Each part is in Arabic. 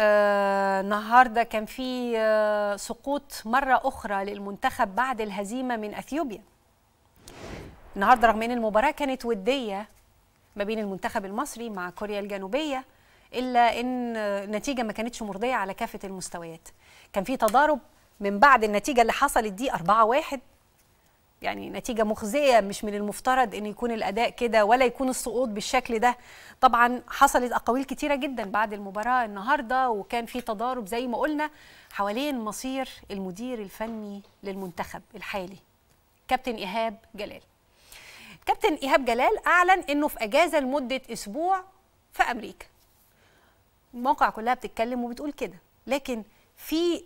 آه، النهارده كان في آه، سقوط مره اخرى للمنتخب بعد الهزيمه من اثيوبيا النهارده رغم ان المباراه كانت وديه ما بين المنتخب المصري مع كوريا الجنوبيه الا ان آه، النتيجه ما كانتش مرضيه على كافه المستويات كان في تضارب من بعد النتيجه اللي حصلت دي 4 1 يعني نتيجه مخزيه مش من المفترض ان يكون الاداء كده ولا يكون السقوط بالشكل ده طبعا حصلت اقاويل كتيره جدا بعد المباراه النهارده وكان في تضارب زي ما قلنا حوالين مصير المدير الفني للمنتخب الحالي كابتن ايهاب جلال كابتن ايهاب جلال اعلن انه في اجازه لمده اسبوع في امريكا المواقع كلها بتتكلم وبتقول كده لكن في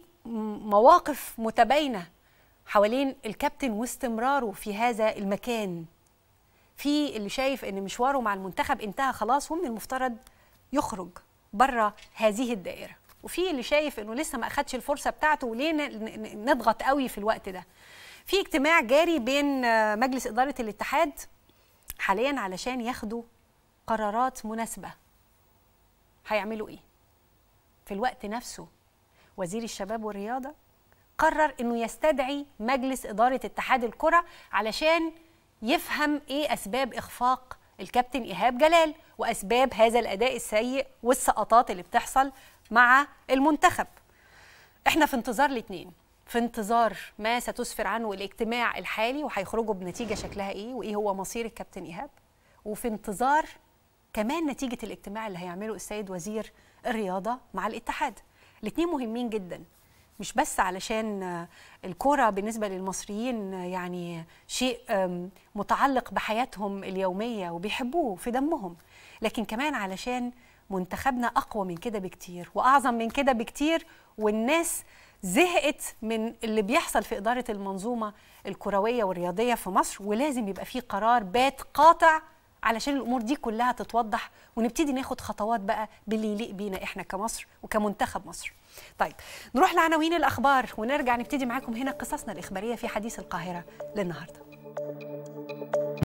مواقف متباينه حوالين الكابتن واستمراره في هذا المكان في اللي شايف ان مشواره مع المنتخب انتهى خلاص ومن المفترض يخرج بره هذه الدائره وفي اللي شايف انه لسه ما اخدش الفرصه بتاعته وليه نضغط قوي في الوقت ده في اجتماع جاري بين مجلس اداره الاتحاد حاليا علشان ياخدوا قرارات مناسبه هيعملوا ايه في الوقت نفسه وزير الشباب والرياضه قرر انه يستدعي مجلس اداره اتحاد الكره علشان يفهم ايه اسباب اخفاق الكابتن ايهاب جلال واسباب هذا الاداء السيء والسقطات اللي بتحصل مع المنتخب احنا في انتظار الاثنين في انتظار ما ستسفر عنه الاجتماع الحالي وهيخرجوا بنتيجه شكلها ايه وايه هو مصير الكابتن ايهاب وفي انتظار كمان نتيجه الاجتماع اللي هيعمله السيد وزير الرياضه مع الاتحاد الاثنين مهمين جدا مش بس علشان آه، الكرة بالنسبة للمصريين آه، يعني شيء متعلق بحياتهم اليومية وبيحبوه في دمهم لكن كمان علشان منتخبنا أقوى من كده بكتير وأعظم من كده بكتير والناس زهقت من اللي بيحصل في إدارة المنظومة الكروية والرياضية في مصر ولازم يبقى فيه قرار بات قاطع علشان الامور دي كلها تتوضح ونبتدي ناخد خطوات بقى باللي يليق بينا احنا كمصر وكمنتخب مصر. طيب نروح لعناوين الاخبار ونرجع نبتدي معاكم هنا قصصنا الاخباريه في حديث القاهره للنهارده.